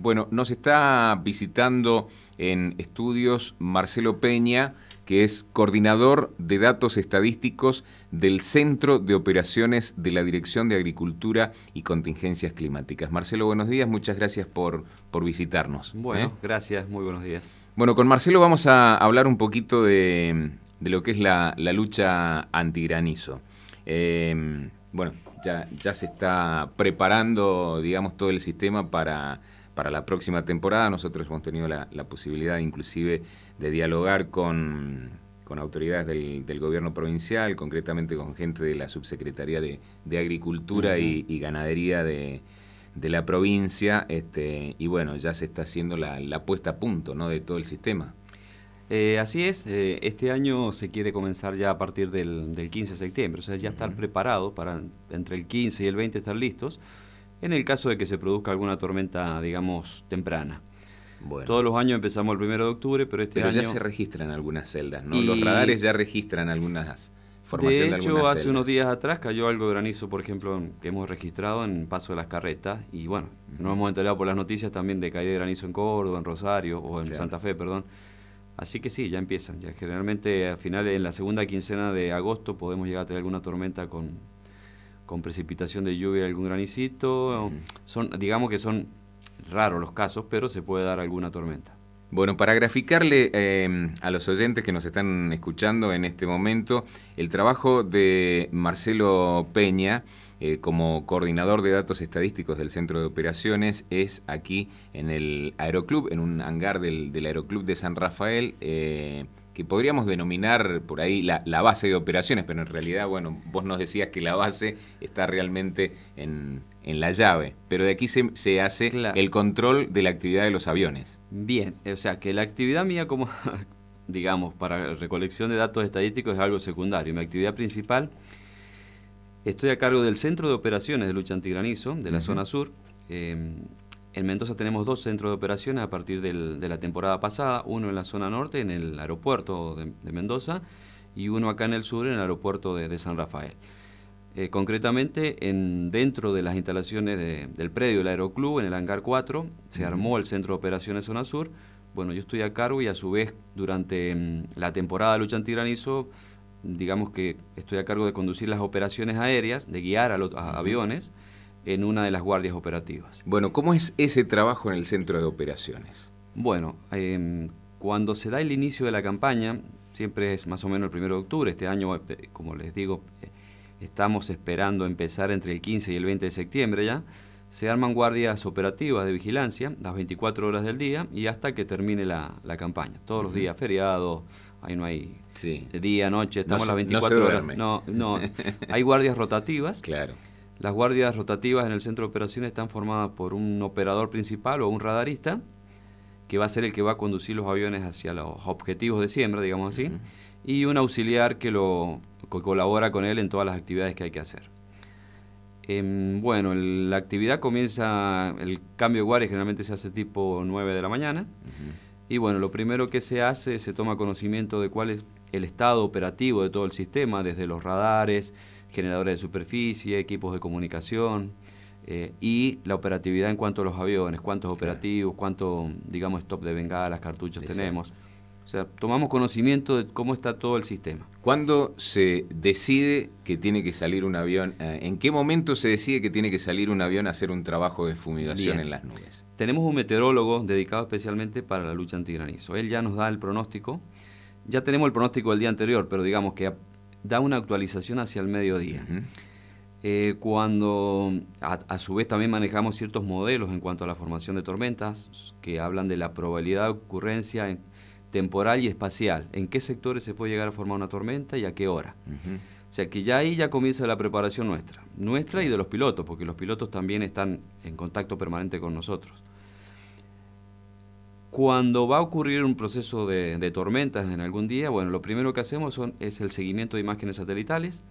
Bueno, nos está visitando en estudios Marcelo Peña, que es coordinador de datos estadísticos del Centro de Operaciones de la Dirección de Agricultura y Contingencias Climáticas. Marcelo, buenos días, muchas gracias por, por visitarnos. ¿eh? Bueno, gracias, muy buenos días. Bueno, con Marcelo vamos a hablar un poquito de, lo que es la, lucha antigranizo. Em, bueno, ya, ya se está preparando, digamos, todo el sistema para para la próxima temporada. Nosotros hemos tenido la, posibilidad inclusive de dialogar con, autoridades del, gobierno provincial, concretamente con gente de la Subsecretaría de, Agricultura y, Ganadería de, la provincia, este, y bueno, ya se está haciendo la, puesta a punto ¿no? de todo el sistema. Eh, así es, eh, este año se quiere comenzar ya a partir del, 15 de septiembre, o sea, ya estar preparado para entre el 15 y el 20 estar listos en el caso de que se produzca alguna tormenta, digamos, temprana. Todos los años empezamos el primero de octubre, pero este año... Pero ya se registran algunas celdas, ¿no? Los radares ya registran algunas formaciones de, de hecho, hace unos días atrás cayó algo de granizo, por ejemplo, que hemos registrado en Paso de las Carretas. Y bueno, nos hemos enterado por las noticias también de caída de granizo en Córdoba, en Rosario o en Santa Fe, perdón. Así que sí, ya empiezan. generalmente al final, en la segunda quincena de agosto, podemos llegar a tener alguna tormenta con con precipitación de lluvia algún granicito. Son, digamos que son raros los casos, pero se puede dar alguna tormenta. Bueno, para graficarle em, a los oyentes que nos están escuchando en este momento, el trabajo de Marcelo Peña eh, como coordinador de datos estadísticos del Centro de Operaciones es aquí en el Aeroclub, en un hangar del, Aeroclub de San Rafael. Eh, y podríamos denominar por ahí la, base de operaciones, pero en realidad, bueno, vos nos decías que la base está realmente en, la llave, pero de aquí se, hace el control de la actividad de los aviones. Bien, o sea, que la actividad mía como, digamos, para recolección de datos estadísticos es algo secundario. Mi actividad principal, estoy a cargo del Centro de Operaciones de Lucha Antigranizo, de la zona sur. Eh, en Mendoza tenemos dos centros de operaciones a partir de la temporada pasada, uno en la zona norte, en el aeropuerto de, Mendoza, y uno acá en el sur, en el aeropuerto de, San Rafael. Eh, concretamente, dentro de las instalaciones del predio del Aeroclub, en el hangar 4, se armó el centro de operaciones zona sur. Bueno, yo estoy a cargo y a su vez durante mm, la temporada de lucha antigranizo, digamos que estoy a cargo de conducir las operaciones aéreas, de guiar a los aviones en una de las guardias operativas. Bueno, ¿cómo es ese trabajo en el centro de operaciones? Bueno, em, cuando se da el inicio de la campaña, siempre es más o menos el 1 de octubre, este año, eh, como les digo, eh, estamos esperando empezar entre el 15 y el 20 de septiembre ya, se arman guardias operativas de vigilancia las 24 horas del día y hasta que termine la, campaña. Todos los días, feriados, ahí no hay día, noche, estamos las 24 horas. No, no, hay guardias rotativas. Claro las guardias rotativas en el centro de operaciones están formadas por un operador principal o un radarista, que va a ser el que va a conducir los aviones hacia los objetivos de siembra, digamos así, y un auxiliar que, lo, colabora con él en todas las actividades que hay que hacer. Em, bueno, la actividad comienza, el cambio de guardia generalmente se hace tipo 9 de la mañana, y bueno, lo primero que se hace, es se toma conocimiento de cuál es el estado operativo de todo el sistema, desde los radares, generadores de superficie, equipos de comunicación eh, y la operatividad en cuanto a los aviones, cuántos operativos, cuánto, digamos, stop de las cartuchos tenemos. O sea, tomamos conocimiento de cómo está todo el sistema. ¿Cuándo se decide que tiene que salir un avión? Eh, ¿En qué momento se decide que tiene que salir un avión a hacer un trabajo de fumigación en las nubes? Tenemos un meteorólogo dedicado especialmente para la lucha antigranizo. Él ya nos da el pronóstico. Ya tenemos el pronóstico del día anterior, pero digamos que da una actualización hacia el mediodía. Eh, cuando a, su vez también manejamos ciertos modelos en cuanto a la formación de tormentas que hablan de la probabilidad de ocurrencia temporal y espacial, en qué sectores se puede llegar a formar una tormenta y a qué hora. O sea que ya ahí ya comienza la preparación nuestra, nuestra y de los pilotos, porque los pilotos también están en contacto permanente con nosotros. Cuando va a ocurrir un proceso de, tormentas en algún día, bueno, lo primero que hacemos son, es el seguimiento de imágenes satelitales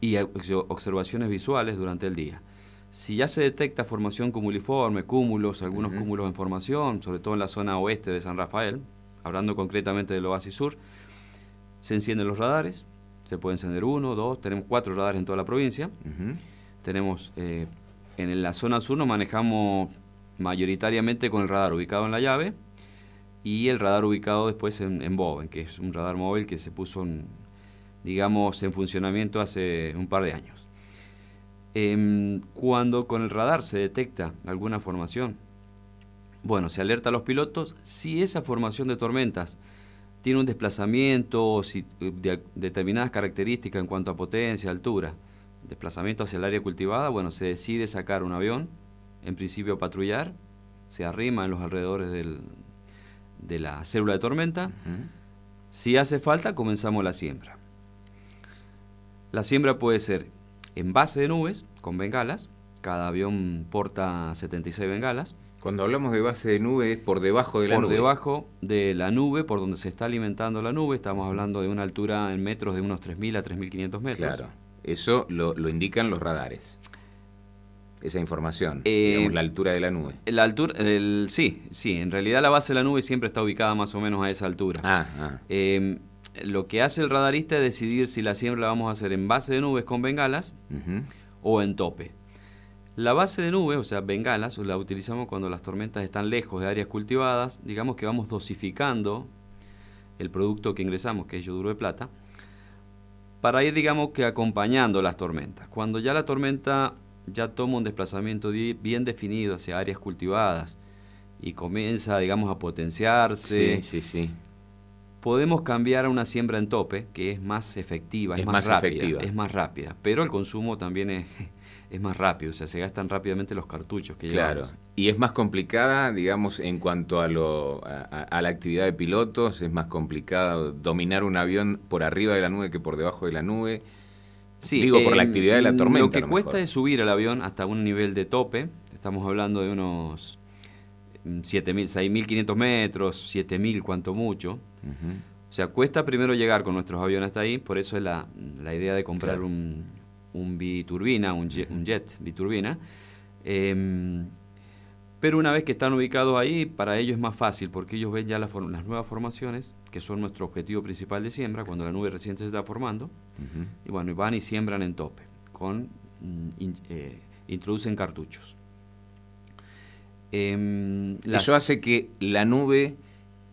y observaciones visuales durante el día. Si ya se detecta formación cumuliforme, cúmulos, algunos cúmulos en formación, sobre todo en la zona oeste de San Rafael, hablando concretamente del Oasis Sur, se encienden los radares, se puede encender uno, dos, tenemos cuatro radares en toda la provincia. Tenemos, eh, en la zona sur nos manejamos mayoritariamente con el radar ubicado en la llave, y el radar ubicado después en, en que es un radar móvil que se puso, digamos, en funcionamiento hace un par de años. Em, cuando con el radar se detecta alguna formación, bueno, se alerta a los pilotos si esa formación de tormentas tiene un desplazamiento eh, de, determinadas características en cuanto a potencia, altura, desplazamiento hacia el área cultivada, bueno, se decide sacar un avión, en principio patrullar, se arrima en los alrededores del, de la célula de tormenta. Si hace falta, comenzamos la siembra. La siembra puede ser en base de nubes, con bengalas. Cada avión porta 76 bengalas. Cuando hablamos de base de nubes, es por debajo de la nube. Por debajo de la nube, por donde se está alimentando la nube, estamos hablando de una altura en metros de unos 3.000 a 3.500 metros. Claro, eso lo, indican los radares esa información, eh, la altura de la nube. La altura, el, sí, sí, en realidad la base de la nube siempre está ubicada más o menos a esa altura. Ah, ah. Em, lo que hace el radarista es decidir si la siembra la vamos a hacer en base de nubes con bengalas o en tope. La base de nubes, o sea, bengalas, la utilizamos cuando las tormentas están lejos de áreas cultivadas, digamos que vamos dosificando el producto que ingresamos, que es yoduro de plata, para ir, digamos que acompañando las tormentas. Cuando ya la tormenta ya toma un desplazamiento bien definido hacia áreas cultivadas y comienza, digamos, a potenciarse. Sí, sí, sí. Podemos cambiar a una siembra en tope, que es más efectiva, es, más, rápida, es más rápida, pero el consumo también es, más rápido, o sea, se gastan rápidamente los cartuchos que Claro, y es más complicada, digamos, en cuanto a, lo, la actividad de pilotos, es más complicado dominar un avión por arriba de la nube que por debajo de la nube Sí, Digo, por la eh, actividad de la tormenta. Lo que cuesta es subir al avión hasta un nivel de tope. Estamos hablando de unos 6.500 mm, metros, 7.000, cuanto mucho. O sea, cuesta primero llegar con nuestros aviones hasta ahí, por eso es la, idea de comprar un, un, biturbina, un jet, un jet biturbina. Em, pero una vez que están ubicados ahí, para ellos es más fácil porque ellos ven ya las, nuevas formaciones, que son nuestro objetivo principal de siembra, cuando la nube recién se está formando. Y bueno, van y siembran en tope, con, mm, eh, introducen cartuchos. Em, Eso hace que la nube,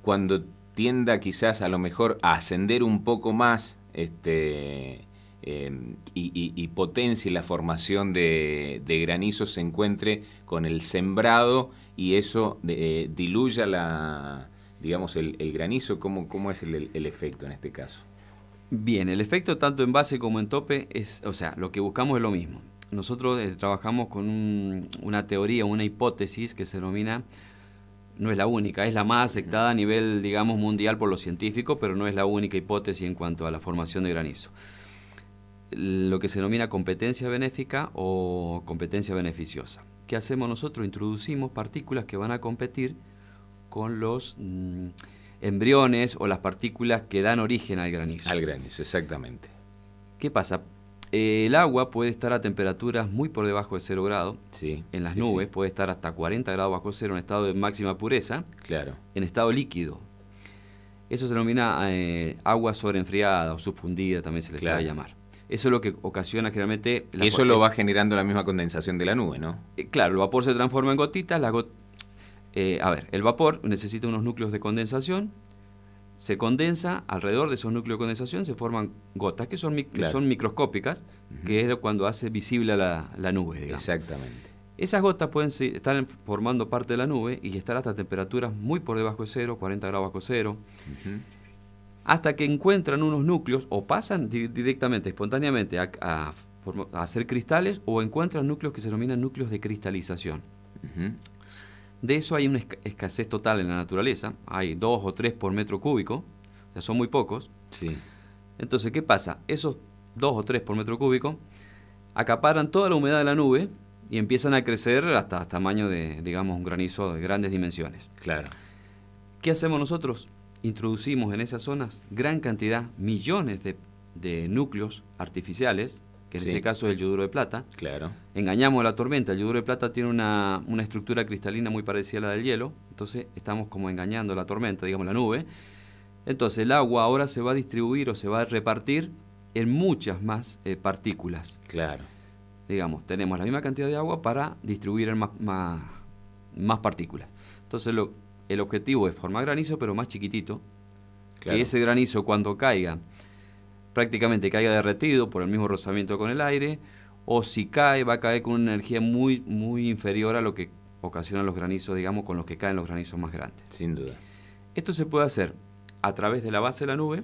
cuando tienda quizás a lo mejor a ascender un poco más, este, eh, y, y, y, potencie la formación de, granizo se encuentre con el sembrado y eso eh, diluya la, digamos, el, granizo? ¿Cómo, es el, efecto en este caso? Bien, el efecto tanto en base como en tope es, o sea, lo que buscamos es lo mismo. Nosotros eh, trabajamos con una teoría, una hipótesis que se denomina, no es la única, es la más aceptada a nivel, digamos, mundial por los científicos, pero no es la única hipótesis en cuanto a la formación de granizo lo que se denomina competencia benéfica o competencia beneficiosa. ¿Qué hacemos nosotros? Introducimos partículas que van a competir con los mm, embriones o las partículas que dan origen al granizo. Al granizo, exactamente. ¿Qué pasa? el agua puede estar a temperaturas muy por debajo de cero grado. Sí, en las nubes puede estar hasta 40 grados bajo cero en estado de máxima pureza. Claro. En estado líquido. Eso se denomina eh, agua sobreenfriada o subfundida, también se le sabe llamar. Eso es lo que ocasiona generalmente... Y eso lo va generando la misma condensación de la nube, ¿no? Eh, claro, el vapor se transforma en gotitas. la eh, a ver, el vapor necesita unos núcleos de condensación, se condensa, alrededor de esos núcleos de condensación se forman gotas que son, son microscópicas, que es cuando hace visible la, la nube. Exactamente. Esas gotas pueden estar formando parte de la nube y estar hasta temperaturas muy por debajo de cero, 40 grados bajo cero hasta que encuentran unos núcleos o pasan directamente, espontáneamente, a, hacer cristales o encuentran núcleos que se denominan núcleos de cristalización. De eso hay una escasez total en la naturaleza, hay dos o tres por metro cúbico, o son muy pocos. Sí. Entonces, ¿qué pasa? Esos dos o tres por metro cúbico acaparan toda la humedad de la nube y empiezan a crecer hasta tamaño de, digamos, un granizo de grandes dimensiones. Claro. ¿Qué hacemos nosotros? introducimos en esas zonas gran cantidad, millones de, núcleos artificiales, que en este caso es el yoduro de plata. Claro. Engañamos a la tormenta. El yoduro de plata tiene una, estructura cristalina muy parecida a la del hielo. Entonces estamos como engañando a la tormenta, digamos la nube. Entonces el agua ahora se va a distribuir o se va a repartir en muchas más eh, partículas. Claro. Digamos, tenemos la misma cantidad de agua para distribuir en más, más, más partículas. Entonces lo, el objetivo es formar granizo, pero más chiquitito. Que ese granizo, cuando caiga, prácticamente caiga derretido por el mismo rozamiento con el aire, o si cae, va a caer con una energía muy, muy inferior a lo que ocasionan los granizos, digamos, con los que caen los granizos más grandes. Sin duda. Esto se puede hacer a través de la base de la nube,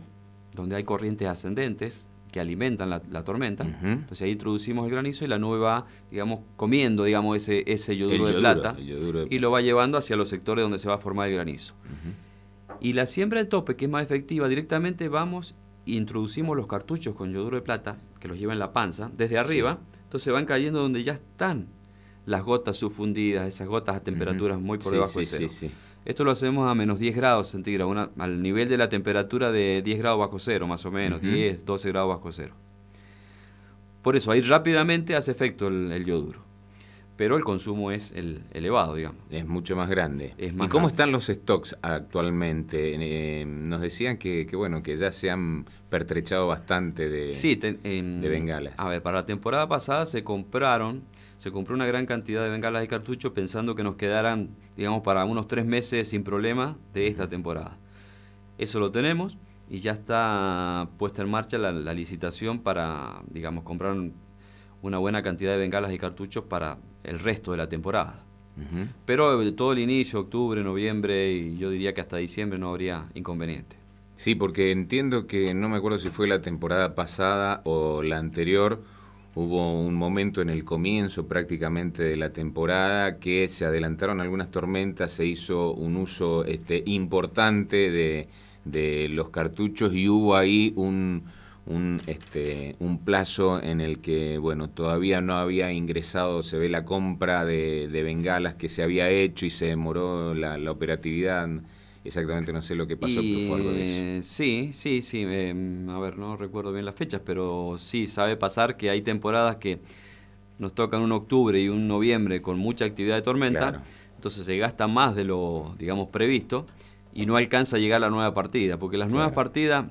donde hay corrientes ascendentes, que alimentan la, tormenta. Entonces ahí introducimos el granizo y la nube va, digamos, comiendo, digamos, ese, ese yoduro, de, plata, y lo va llevando hacia los sectores donde se va a formar el granizo. Y la siembra de tope, que es más efectiva, directamente vamos e introducimos los cartuchos con yoduro de plata, que los lleva en la panza, desde arriba, entonces van cayendo donde ya están las gotas sufundidas, esas gotas a temperaturas muy por debajo sí, de cero. Esto lo hacemos a menos 10 grados centígrados, al nivel de la temperatura de 10 grados bajo cero, más o menos, 10, 12 grados bajo cero. Por eso, ahí rápidamente hace efecto el, yoduro. Pero el consumo es el, elevado, digamos. Es mucho más grande. Es más ¿Y cómo están los stocks actualmente? Em, nos decían que, bueno, que ya se han pertrechado bastante de, sí, em, de bengalas. A ver, para la temporada pasada se compraron se compró una gran cantidad de bengalas y cartuchos pensando que nos quedaran, digamos, para unos tres meses sin problema de esta temporada. Eso lo tenemos y ya está puesta en marcha la, licitación para, digamos, comprar una buena cantidad de bengalas y cartuchos para el resto de la temporada. Pero eh, todo el inicio, octubre, noviembre y yo diría que hasta diciembre no habría inconveniente. Sí, porque entiendo que no me acuerdo si fue la temporada pasada o la anterior Hubo un momento en el comienzo prácticamente de la temporada que se adelantaron algunas tormentas, se hizo un uso este, importante de, los cartuchos y hubo ahí este, un, plazo en el que bueno todavía no había ingresado, se ve la compra de, bengalas que se había hecho y se demoró la operatividad exactamente no sé lo que pasó, fue algo de eso. Eh, sí, sí, sí. Em, a ver, no recuerdo bien las fechas, pero sí sabe pasar que hay temporadas que nos tocan un octubre y un noviembre con mucha actividad de tormenta. Entonces se gasta más de lo, digamos, previsto y no alcanza a llegar la nueva partida, porque las nuevas partidas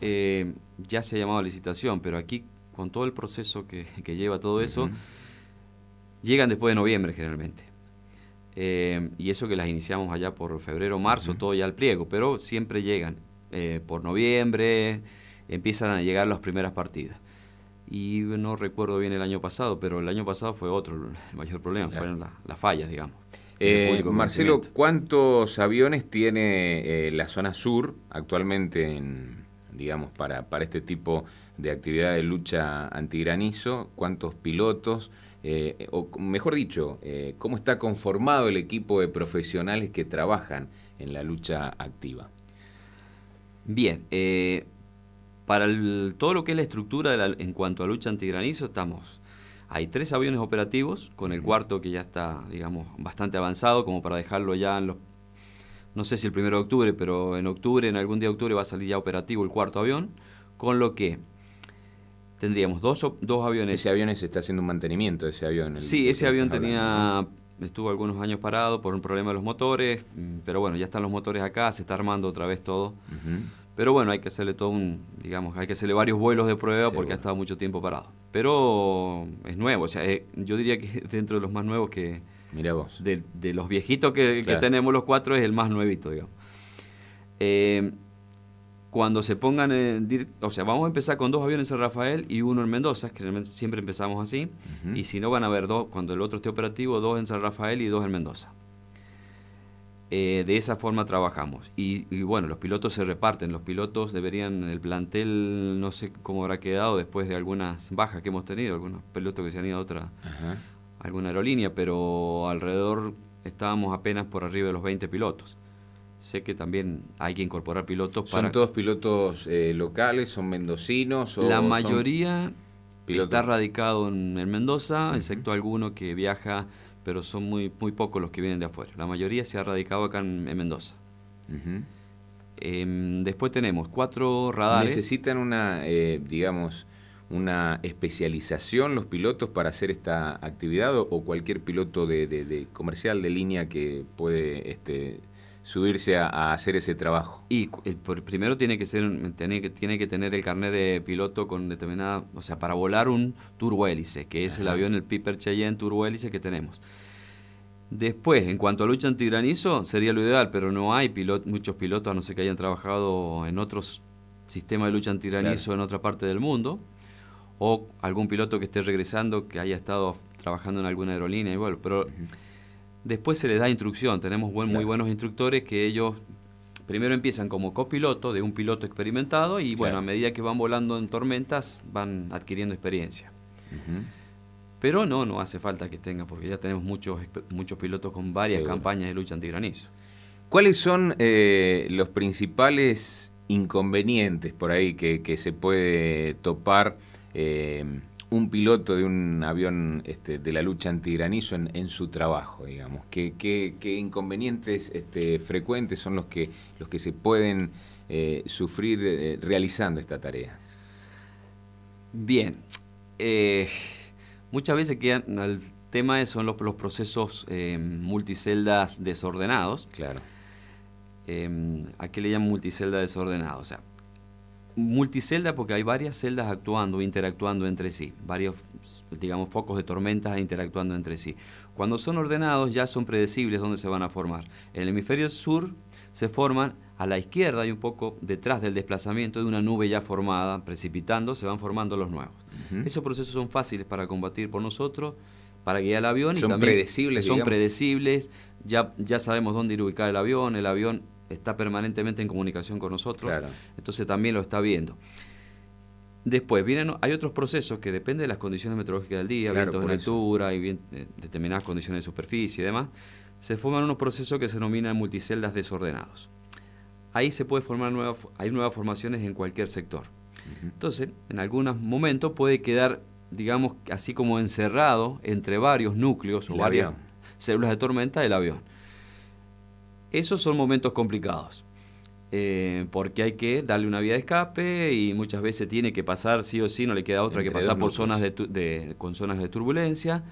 eh, ya se ha llamado a licitación, pero aquí con todo el proceso que, lleva todo eso, llegan después de noviembre generalmente. Eh, y eso que las iniciamos allá por febrero, marzo, todo ya al pliego, pero siempre llegan. Eh, por noviembre empiezan a llegar las primeras partidas. Y no recuerdo bien el año pasado, pero el año pasado fue otro el mayor problema, fueron las, fallas, digamos. Eh, Marcelo, ¿cuántos aviones tiene la zona sur actualmente, digamos, para, para este tipo de actividad de lucha antigranizo? ¿Cuántos pilotos? Eh, o mejor dicho, eh, cómo está conformado el equipo de profesionales que trabajan en la lucha activa. Bien, eh, para todo lo que es la estructura en cuanto a lucha antigranizo, estamos. Hay tres aviones operativos, con el cuarto que ya está, digamos, bastante avanzado, como para dejarlo ya en los. No sé si el primero de octubre, pero en octubre, en algún día de octubre, va a salir ya operativo el cuarto avión, con lo que tendríamos dos, dos aviones. Ese avión se está haciendo un mantenimiento, ese avión. sí, ese avión tenía estuvo algunos años parado por un problema de los motores, mm, pero bueno, ya están los motores acá, se está armando otra vez todo. Pero bueno, hay que hacerle todo un, digamos, hay que hacerle varios vuelos de prueba porque ha estado mucho tiempo parado. Pero es nuevo, o sea, eh, yo diría que dentro de los más nuevos que... Mira vos. De, los viejitos que, tenemos los cuatro es el más nuevito, digamos. Eh, cuando se pongan en... O sea, vamos a empezar con dos aviones en San Rafael y uno en Mendoza, que siempre empezamos así, y si no van a haber dos, cuando el otro esté operativo, dos en San Rafael y dos en Mendoza. Eh, de esa forma trabajamos. Y, bueno, los pilotos se reparten, los pilotos deberían, el plantel no sé cómo habrá quedado después de algunas bajas que hemos tenido, algunos pilotos que se han ido a otra, alguna aerolínea, pero alrededor estábamos apenas por arriba de los 20 pilotos sé que también hay que incorporar pilotos para... ¿Son todos pilotos eh, locales? ¿Son mendocinos? la mayoría está radicado en, Mendoza, excepto alguno que viaja, pero son muy, muy pocos los que vienen de afuera. La mayoría se ha radicado acá en, Mendoza. Em, después tenemos cuatro radares. ¿Necesitan una, eh, digamos, una especialización los pilotos para hacer esta actividad o, cualquier piloto de, comercial de línea que puede... Este, subirse a, hacer ese trabajo? Y eh, primero tiene que, ser, tiene, tiene que tener el carnet de piloto con determinada, o sea, para volar un turbohélice, que es el avión, el Piper Cheyenne turbohélice que tenemos. Después, en cuanto a lucha antigranizo, sería lo ideal, pero no hay pilot, muchos pilotos, a no ser que hayan trabajado en otros sistemas de lucha antigranizo en otra parte del mundo, o algún piloto que esté regresando, que haya estado trabajando en alguna aerolínea, y bueno pero... Después se les da instrucción, tenemos muy buenos instructores que ellos primero empiezan como copiloto de un piloto experimentado y bueno, a medida que van volando en tormentas van adquiriendo experiencia. Pero no, no hace falta que tenga, porque ya tenemos muchos, muchos pilotos con varias campañas de lucha antigranizo. ¿Cuáles son eh, los principales inconvenientes por ahí que, se puede topar eh, un piloto de un avión este, de la lucha antigranizo en, su trabajo, digamos? ¿Qué, inconvenientes este, frecuentes son los que, los que se pueden eh, sufrir eh, realizando esta tarea? Bien, eh, muchas veces quedan, el tema son los, procesos multiceldas desordenados. Claro. ¿A qué le llaman multicelda desordenado? O sea, multicelda porque hay varias celdas actuando, interactuando entre sí, varios, digamos, focos de tormentas interactuando entre sí. Cuando son ordenados ya son predecibles dónde se van a formar. En el hemisferio sur se forman a la izquierda y un poco detrás del desplazamiento de una nube ya formada, precipitando, se van formando los nuevos. Esos procesos son fáciles para combatir por nosotros, para guiar el avión. y también predecibles. Son predecibles, ya, ya sabemos dónde ir ubicar el avión, el avión está permanentemente en comunicación con nosotros, entonces también lo está viendo. Después, hay otros procesos que dependen de las condiciones meteorológicas del día, vientos de altura y eh, determinadas condiciones de superficie y demás, se forman unos procesos que se denominan multiceldas desordenados. Ahí se puede formar nuevas, hay nuevas formaciones en cualquier sector. Entonces, en algunos momentos puede quedar, digamos, así como encerrado entre varios núcleos o varias células de tormenta del avión. Esos son momentos complicados, eh, porque hay que darle una vía de escape y muchas veces tiene que pasar sí o sí, no le queda otra que pasar por zonas pues. de, con zonas de turbulencia.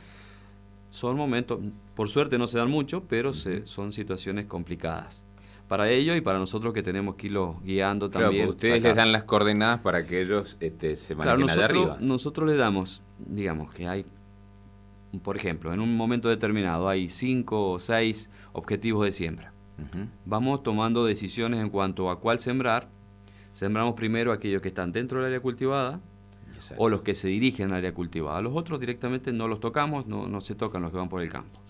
Son momentos, por suerte no se dan mucho, pero se, son situaciones complicadas para ellos y para nosotros que tenemos que los guiando también. ustedes les dan las coordenadas para que ellos este, se manejen arriba. Nosotros le damos, digamos que hay, por ejemplo, en un momento determinado hay cinco o seis objetivos de siembra vamos tomando decisiones en cuanto a cuál sembrar. Sembramos primero aquellos que están dentro del área cultivada o los que se dirigen al área cultivada. Los otros directamente no los tocamos, no, se tocan los que van por el campo.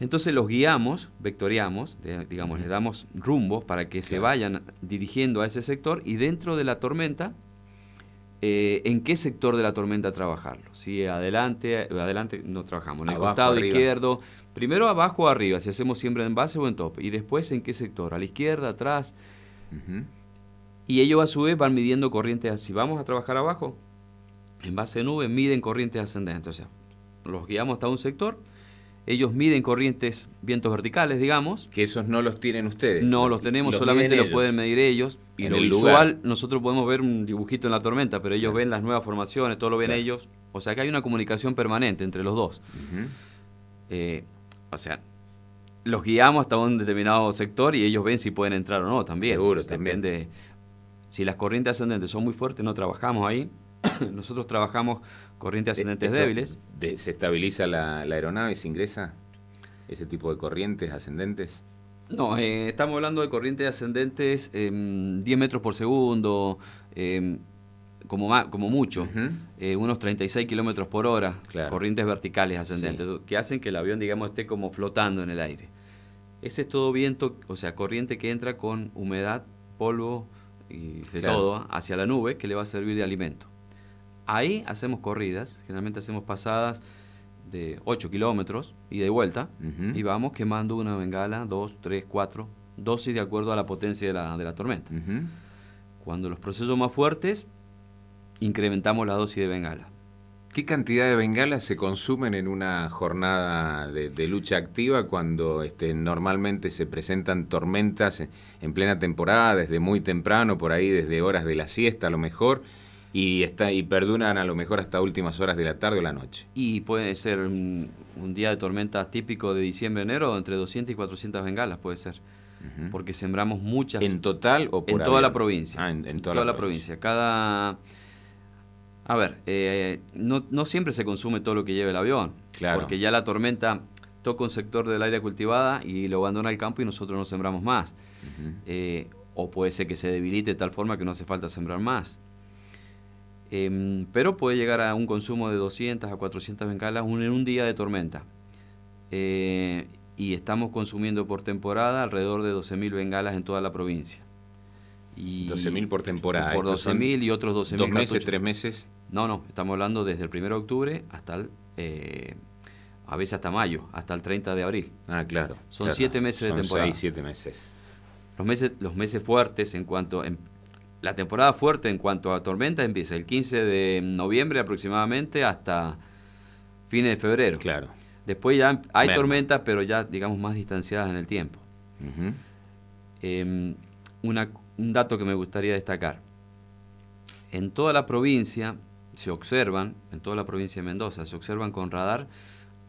Entonces los guiamos, vectoriamos, digamos, les le damos rumbo para que se vayan dirigiendo a ese sector y dentro de la tormenta eh, en qué sector de la tormenta trabajarlo. ¿sí? Adelante, adelante no trabajamos, en el costado izquierdo, primero abajo o arriba, si hacemos siempre en base o en top, y después en qué sector, a la izquierda, atrás. Y ellos a su vez van midiendo corrientes así. Vamos a trabajar abajo, en base nube, miden corrientes ascendentes. O sea, los guiamos hasta un sector, ellos miden corrientes, vientos verticales, digamos. Que esos no los tienen ustedes. No los tenemos, solamente los pueden medir ellos. Y en lo visual, nosotros podemos ver un dibujito en la tormenta, pero ellos ven las nuevas formaciones, todo lo ven ellos. O sea que hay una comunicación permanente entre los dos. Eh, o sea, los guiamos hasta un determinado sector y ellos ven si pueden entrar o no también. Seguro, también. Si las corrientes ascendentes son muy fuertes, no trabajamos ahí. Nosotros trabajamos corrientes ascendentes débiles. ¿Se estabiliza la, aeronave? ¿Se ingresa ese tipo de corrientes ascendentes? No, eh, estamos hablando de corrientes ascendentes 10 em, metros por segundo, em, como, como mucho, eh, unos 36 kilómetros por hora, corrientes verticales ascendentes, que hacen que el avión, digamos, esté como flotando en el aire. Ese es todo viento, o sea, corriente que entra con humedad, polvo y de todo hacia la nube que le va a servir de alimento. Ahí hacemos corridas, generalmente hacemos pasadas de 8 kilómetros, y de vuelta, y vamos quemando una bengala, 2, 3, 4, dosis de acuerdo a la potencia de la, tormenta. Cuando los procesos más fuertes, incrementamos la dosis de bengala. ¿Qué cantidad de bengalas se consumen en una jornada de, lucha activa cuando este, normalmente se presentan tormentas en plena temporada, desde muy temprano, por ahí desde horas de la siesta a lo mejor? y, está, y perduran a lo mejor hasta últimas horas de la tarde o la noche. Y puede ser un, día de tormenta típico de diciembre-enero, entre 200 y 400 bengalas puede ser. Porque sembramos muchas. ¿En total o por En toda la provincia. Ah, en, toda, la, provincia. Cada. A ver, eh, no, siempre se consume todo lo que lleva el avión. Claro. Porque ya la tormenta toca un sector del área cultivada y lo abandona el campo y nosotros no sembramos más. Eh, o puede ser que se debilite de tal forma que no hace falta sembrar más. Em, pero puede llegar a un consumo de 200 a 400 bengalas en un día de tormenta. Eh, y estamos consumiendo por temporada alrededor de 12.000 bengalas en toda la provincia. 12.000 por temporada. Por 12.000 y otros 12.000. ¿Dos meses, tres meses? No, no, estamos hablando desde el 1 de octubre hasta el, eh, a veces hasta mayo, hasta el 30 de abril. Ah, claro. Son 7 siete meses de temporada. Seis, siete meses. Los meses, los meses fuertes en cuanto la temporada fuerte en cuanto a tormentas empieza el 15 de noviembre aproximadamente hasta fines de febrero. Claro. Después ya hay tormentas, pero ya, digamos, más distanciadas en el tiempo. Em, un dato que me gustaría destacar. En toda la provincia se observan, en toda la provincia de Mendoza, se observan con radar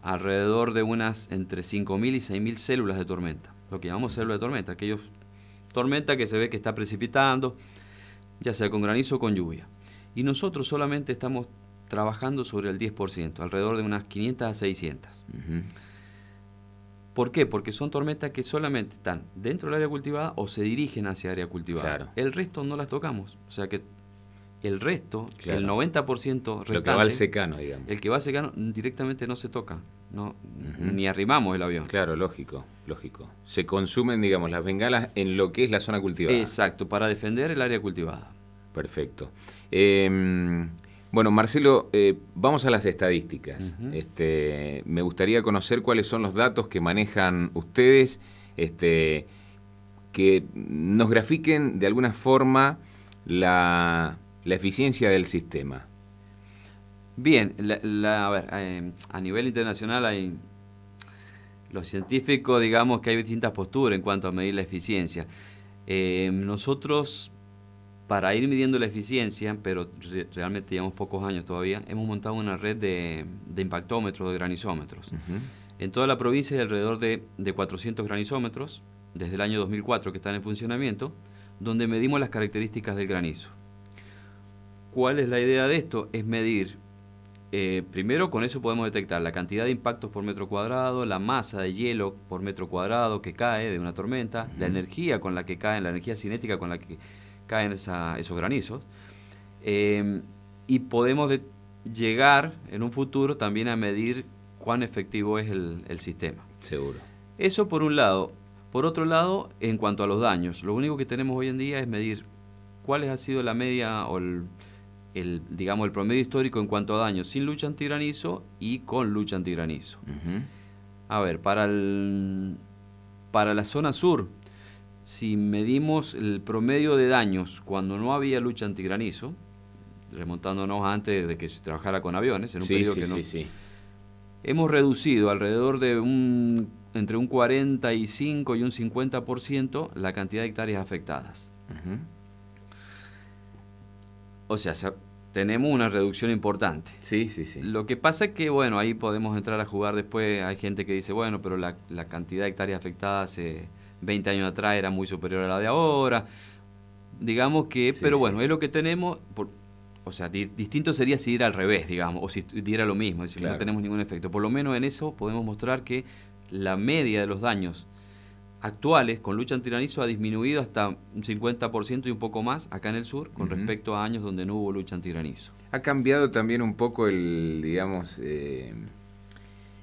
alrededor de unas entre 5.000 y 6.000 células de tormenta. Lo que llamamos células de tormenta, aquellos tormenta que se ve que está precipitando, ya sea con granizo o con lluvia. Y nosotros solamente estamos trabajando sobre el 10%, alrededor de unas 500 a 600. ¿Por qué? Porque son tormentas que solamente están dentro del área cultivada o se dirigen hacia área cultivada. El resto no las tocamos. O sea que el resto, el 90% restante, Lo que va al secano, digamos. El que va al secano directamente no se toca. No, Ni arrimamos el avión. Claro, lógico. Lógico. Se consumen, digamos, las bengalas en lo que es la zona cultivada. Exacto, para defender el área cultivada. Perfecto. Em, bueno, Marcelo, eh, vamos a las estadísticas. este, me gustaría conocer cuáles son los datos que manejan ustedes, este, que nos grafiquen de alguna forma la, eficiencia del sistema. Bien, a ver, eh, a nivel internacional hay los científicos, digamos que hay distintas posturas en cuanto a medir la eficiencia. Eh, nosotros, para ir midiendo la eficiencia, pero realmente llevamos pocos años todavía, hemos montado una red de, impactómetros, de granizómetros. En toda la provincia hay alrededor de, de 400 granizómetros, desde el año 2004 que están en funcionamiento, donde medimos las características del granizo. ¿Cuál es la idea de esto? Es medir eh, primero con eso podemos detectar la cantidad de impactos por metro cuadrado, la masa de hielo por metro cuadrado que cae de una tormenta, la energía con la que caen, la energía cinética con la que caen esos granizos. Em, y podemos llegar en un futuro también a medir cuán efectivo es el, el sistema. Seguro. Eso por un lado. Por otro lado, en cuanto a los daños, lo único que tenemos hoy en día es medir cuál ha sido la media o el el, digamos, el promedio histórico en cuanto a daños sin lucha antigranizo y con lucha antigranizo. A ver, para, el, para la zona sur, si medimos el promedio de daños cuando no había lucha antigranizo, remontándonos antes de que se trabajara con aviones, en un periodo que no, sí, hemos reducido alrededor de un, entre un 45 y un 50% la cantidad de hectáreas afectadas. O sea, tenemos una reducción importante. Sí, sí, sí. Lo que pasa es que, bueno, ahí podemos entrar a jugar después. Hay gente que dice, bueno, pero la, cantidad de hectáreas afectadas hace 20 años atrás era muy superior a la de ahora. Digamos que, pero bueno, es lo que tenemos. Por, o sea, distinto sería si diera al revés, digamos, o si diera lo mismo, es decir, no tenemos ningún efecto. Por lo menos en eso podemos mostrar que la media de los daños actuales con lucha antiranizo ha disminuido hasta un 50% y un poco más acá en el sur con respecto a años donde no hubo lucha antiranizo. Ha cambiado también un poco el, digamos, eh,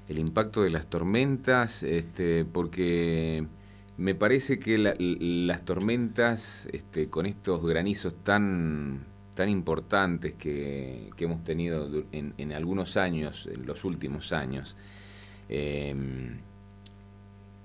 el impacto de las tormentas, este, porque me parece que las tormentas este, con estos granizos tan tan importantes que, hemos tenido en, algunos años, en los últimos años, em,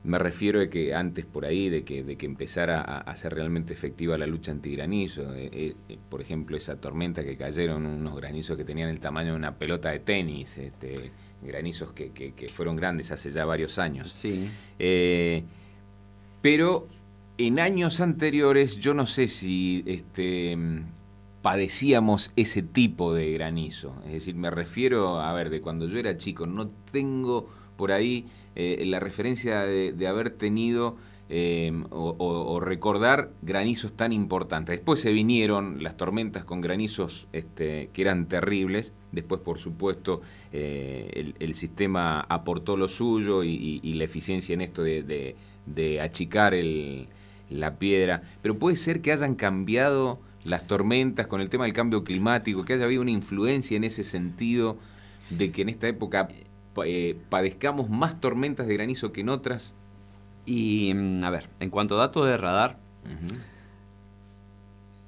me refiero a que antes por ahí, de que, de que empezara a, ser realmente efectiva la lucha antigranizo, granizo eh, eh, por ejemplo, esa tormenta que cayeron, unos granizos que tenían el tamaño de una pelota de tenis, este, granizos que, fueron grandes hace ya varios años. Sí. Eh, pero en años anteriores yo no sé si este, padecíamos ese tipo de granizo. Es decir, me refiero, a ver, de cuando yo era chico, no tengo por ahí eh, la referencia de, haber tenido eh, o, recordar granizos tan importantes. Después se vinieron las tormentas con granizos este, que eran terribles. Después, por supuesto, eh, el, sistema aportó lo suyo y, la eficiencia en esto de, achicar la piedra. Pero puede ser que hayan cambiado las tormentas con el tema del cambio climático, que haya habido una influencia en ese sentido de que en esta época eh, padezcamos más tormentas de granizo que en otras? Y mm, a ver, en cuanto a datos de radar,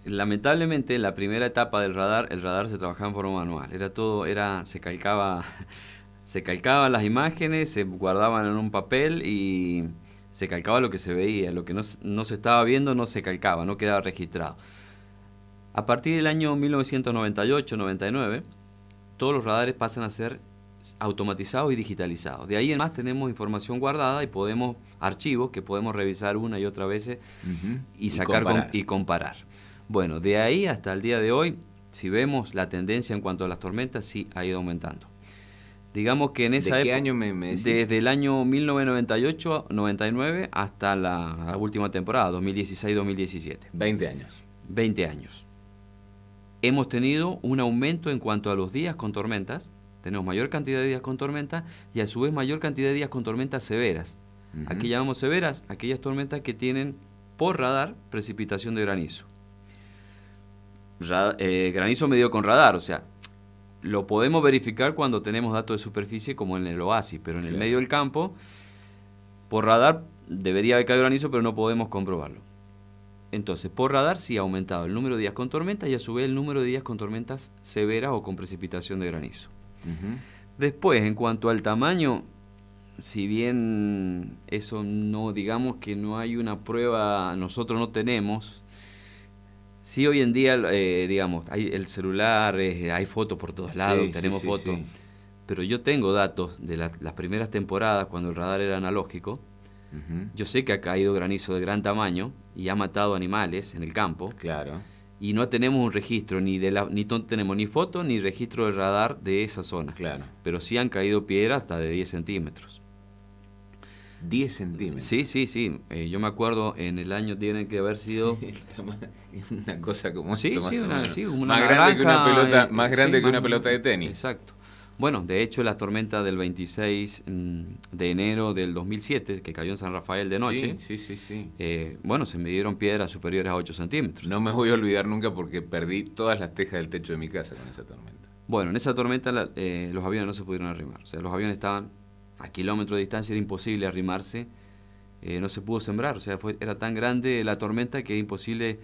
lamentablemente en la primera etapa del radar, el radar se trabajaba en forma manual. Era todo, era, se calcaba, se calcaban las imágenes, se guardaban en un papel y se calcaba lo que se veía, lo que no, no se estaba viendo no se calcaba, no quedaba registrado. A partir del año 1998-99, todos los radares pasan a ser automatizados y digitalizados. De ahí en más tenemos información guardada y podemos archivos que podemos revisar una y otra vez y, sacar y comparar. Bueno, de ahí hasta el día de hoy, si vemos la tendencia en cuanto a las tormentas, sí ha ido aumentando. Digamos que en esa año desde el año 1998-99 hasta la, la última temporada, 2016-2017. 20 años. 20 años. Hemos tenido un aumento en cuanto a los días con tormentas, tenemos mayor cantidad de días con tormenta y a su vez mayor cantidad de días con tormentas severas. Aquí llamamos severas aquellas tormentas que tienen por radar precipitación de granizo. Eh, granizo medido con radar, o sea, lo podemos verificar cuando tenemos datos de superficie como en el oasis, pero en el medio del campo, por radar debería haber caído granizo, pero no podemos comprobarlo. Entonces, por radar sí ha aumentado el número de días con tormentas y a su vez el número de días con tormentas severas o con precipitación de granizo. Después, en cuanto al tamaño, si bien eso no, digamos que no hay una prueba, nosotros no tenemos. Sí, hoy en día, eh, digamos, hay el celular, eh, hay fotos por todos lados, tenemos fotos. Pero yo tengo datos de las primeras temporadas, cuando el radar era analógico. Yo sé que ha caído granizo de gran tamaño y ha matado animales en el campo. Claro y no tenemos un registro ni de la, ni tenemos ni foto ni registro de radar de esa zona. Claro. Pero sí han caído piedras hasta de 10 centímetros. 10 centímetros. Sí, sí, sí. Eh, yo me acuerdo en el año tiene que haber sido. una cosa como esto, más una, sí, más grande que pelota, más grande que una eh, pelota de tenis. Exacto. Bueno, de hecho la tormenta del 26 mm, de enero del 2007, que cayó en San Rafael de noche, sí, sí, sí, eh, bueno, se midieron piedras superiores a 8 centímetros. No me voy a olvidar nunca porque perdí todas las tejas del techo de mi casa con esa tormenta. Bueno, en esa tormenta eh, los aviones no se pudieron arrimar, o sea, los aviones estaban a kilómetros de distancia, era imposible arrimarse, eh, no se pudo sembrar, o sea, fue, era tan grande la tormenta que era imposible...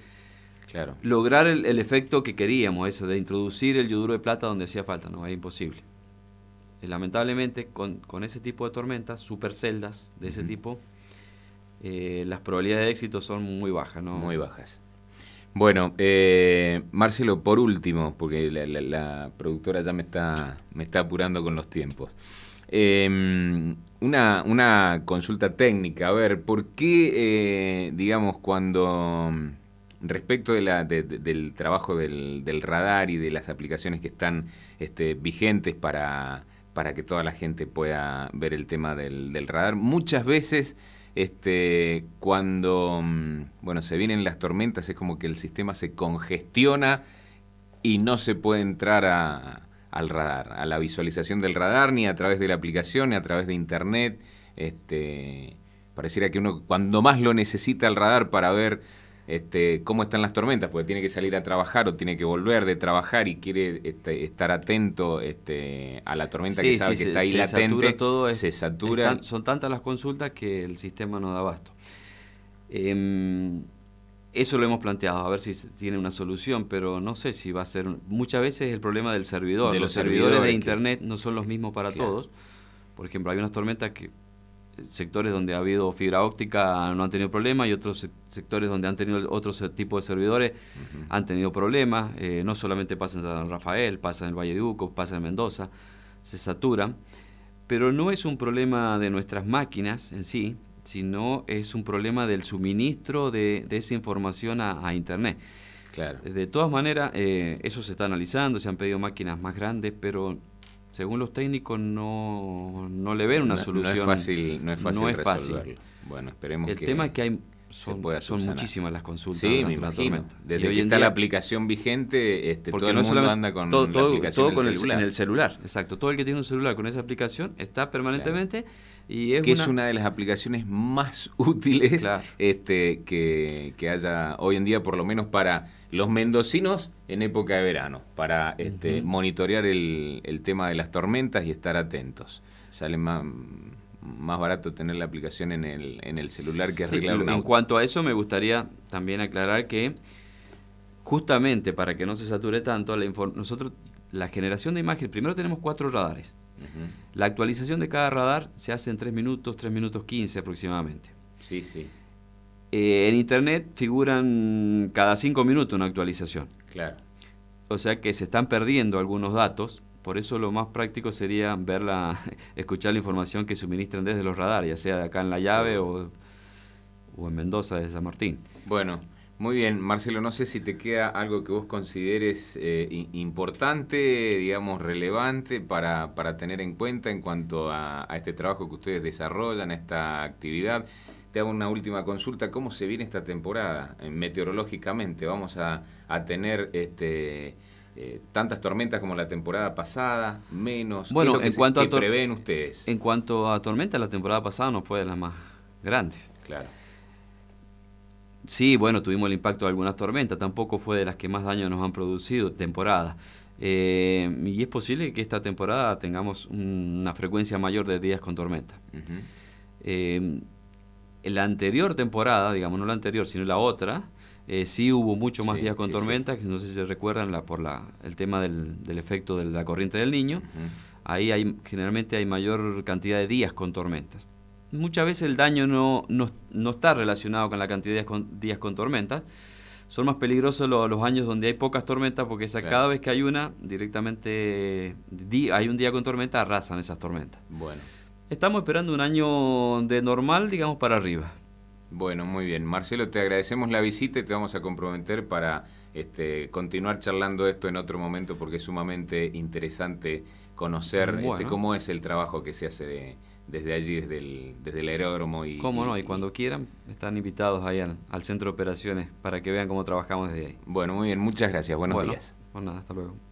Claro. Lograr el, el efecto que queríamos, eso, de introducir el yoduro de plata donde hacía falta, no, era imposible. Eh, lamentablemente, con, ese tipo de tormentas, super celdas de ese tipo, eh, las probabilidades de éxito son muy bajas. Muy bajas. Bueno, eh, Marcelo, por último, porque la, productora ya me está, me está apurando con los tiempos. Em, una, consulta técnica, a ver, ¿por qué, digamos, cuando respecto de del trabajo del, radar y de las aplicaciones que están este, vigentes para para que toda la gente pueda ver el tema del, radar. Muchas veces este, cuando mm, bueno, se vienen las tormentas es como que el sistema se congestiona y no se puede entrar al radar, a la visualización del radar, ni a través de la aplicación, ni a través de internet. Este, pareciera que uno cuando más lo necesita el radar para ver este, cómo están las tormentas, porque tiene que salir a trabajar o tiene que volver de trabajar y quiere este, estar atento este, a la tormenta que sabe que está ahí latente. se satura. son tantas las consultas que el sistema no da abasto. Em, eso lo hemos planteado, a ver si tiene una solución, pero no sé si va a ser. Muchas veces el problema del servidor. los, servidores, de Internet no son los mismos para todos. Por ejemplo, hay unas tormentas que sectores donde ha habido fibra óptica no han tenido problemas y otros sectores donde han tenido otros eh, tipo de servidores han tenido problemas. Eh, no solamente pasa en San Rafael, pasa en el Valle de Uco, pasa en Mendoza, se saturan. Pero no es un problema de nuestras máquinas en sí, sino es un problema del suministro de, esa información a, Internet. Claro. De todas maneras, eh, eso se está analizando, se han pedido máquinas más grandes, pero según los técnicos, no, no le ven una solución. No es fácil, no es fácil resolverlo. Bueno, esperemos El tema es que hay son, muchísimas las consultas sí, Desde que está la aplicación vigente, este, porque todo el mundo anda con todo, la aplicación en el celular. Exacto, todo el que tiene un celular con esa aplicación está permanentemente y es que una, es una de las aplicaciones más útiles este, que, que haya hoy en día, por lo menos para los mendocinos en época de verano para este, monitorear el, tema de las tormentas y estar atentos. Sale más, barato tener la aplicación en el, en el celular que En cuanto a eso, me gustaría también aclarar que justamente para que no se sature tanto, la nosotros la generación de imagen, primero tenemos cuatro radares. La actualización de cada radar se hace en 3 minutos, 3 minutos 15 aproximadamente. Sí, sí. Eh, en Internet figuran cada cinco minutos una actualización. Claro. O sea que se están perdiendo algunos datos, por eso lo más práctico sería la, escuchar la información que suministran desde los radares, ya sea de acá en La Llave o, en Mendoza, de San Martín. Bueno, muy bien, Marcelo, no sé si te queda algo que vos consideres eh, importante, digamos, relevante para, para, tener en cuenta en cuanto a, a, este trabajo que ustedes desarrollan, a esta actividad te hago una última consulta. ¿Cómo se viene esta temporada eh, meteorológicamente? ¿Vamos a, tener este, eh, tantas tormentas como la temporada pasada? ¿Menos? Bueno, ¿Qué prevén ustedes? En cuanto a tormentas, la temporada pasada no fue de las más grandes. Claro. Sí, bueno, tuvimos el impacto de algunas tormentas, tampoco fue de las que más daño nos han producido, temporada eh, y es posible que esta temporada tengamos una frecuencia mayor de días con tormenta. En la anterior temporada, digamos, no la anterior, sino la otra, eh, sí hubo mucho más días con tormentas, que no sé si se recuerdan la, por la, el tema del, efecto de la corriente del niño. Ahí hay, generalmente hay mayor cantidad de días con tormentas. Muchas veces el daño no, está relacionado con la cantidad de días con, tormentas. Son más peligrosos los, años donde hay pocas tormentas porque esa, cada vez que hay una, directamente hay un día con tormenta, arrasan esas tormentas. Bueno. Estamos esperando un año de normal, digamos, para arriba. Bueno, muy bien. Marcelo, te agradecemos la visita y te vamos a comprometer para este, continuar charlando esto en otro momento porque es sumamente interesante conocer este, cómo es el trabajo que se hace desde allí, desde el, aeródromo. Y, ¿Cómo no? Y, cuando quieran, están invitados ahí al, centro de operaciones para que vean cómo trabajamos desde ahí. Bueno, muy bien. Muchas gracias. Buenos días. Bueno, pues hasta luego.